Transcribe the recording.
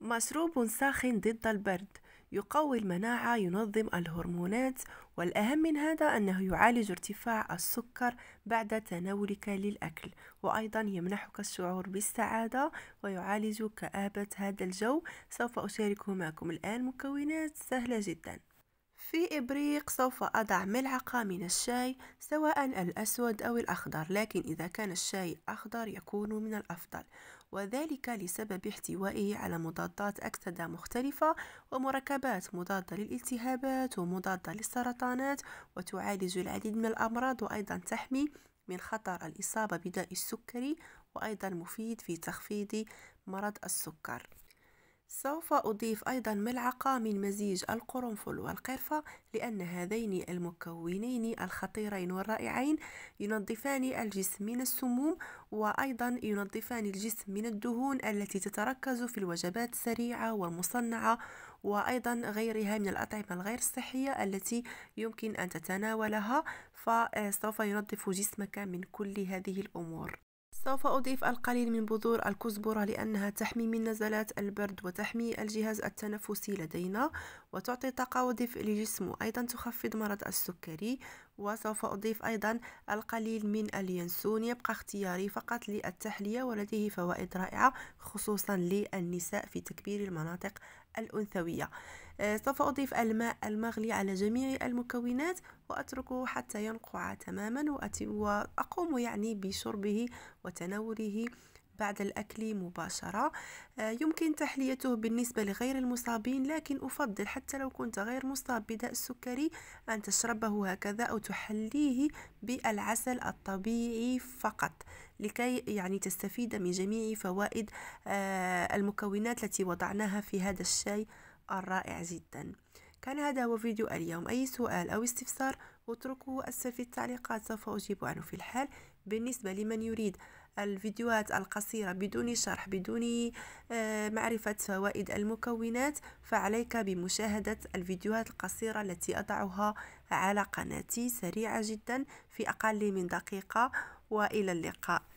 مشروب ساخن ضد البرد يقوي المناعة ينظم الهرمونات والأهم من هذا أنه يعالج ارتفاع السكر بعد تناولك للأكل وأيضا يمنحك الشعور بالسعادة ويعالج كآبة هذا الجو سوف أشاركه معكم الآن مكونات سهلة جدا في إبريق سوف أضع ملعقة من الشاي سواء الأسود أو الأخضر لكن إذا كان الشاي أخضر يكون من الأفضل وذلك لسبب احتوائه على مضادات أكسدة مختلفة ومركبات مضادة للالتهابات ومضادة للسرطانات وتعالج العديد من الأمراض وأيضا تحمي من خطر الإصابة بداء السكري وأيضا مفيد في تخفيض مرض السكر سوف أضيف أيضا ملعقة من مزيج القرنفل والقرفة لأن هذين المكونين الخطيرين والرائعين ينظفان الجسم من السموم وأيضا ينظفان الجسم من الدهون التي تتركز في الوجبات السريعة والمصنعة وأيضا غيرها من الأطعمة الغير صحية التي يمكن أن تتناولها فسوف ينظف جسمك من كل هذه الأمور سوف أضيف القليل من بذور الكزبرة لأنها تحمي من نزلات البرد وتحمي الجهاز التنفسي لدينا وتعطي طاقة ودفء للجسم وأيضا تخفض مرض السكري وسوف أضيف أيضا القليل من اليانسون يبقى اختياري فقط للتحلية ولديه فوائد رائعة خصوصا للنساء في تكبير المناطق الأنثوية آه، سوف أضيف الماء المغلي على جميع المكونات وأتركه حتى ينقع تماما وأقوم يعني بشربه وتناوله بعد الأكل مباشرة آه، يمكن تحليته بالنسبة لغير المصابين لكن أفضل حتى لو كنت غير مصاب بداء السكري أن تشربه هكذا أو تحليه بالعسل الطبيعي فقط لكي يعني تستفيد من جميع فوائد آه، المكونات التي وضعناها في هذا الشاي الرائع جدا كان هذا هو فيديو اليوم أي سؤال أو استفسار اتركوه أسفل في التعليقات سوف أجيب عنه في الحال بالنسبة لمن يريد الفيديوهات القصيرة بدون شرح بدون آه، معرفة فوائد المكونات فعليك بمشاهدة الفيديوهات القصيرة التي أضعها على قناتي سريعة جدا في أقل من دقيقة وإلى اللقاء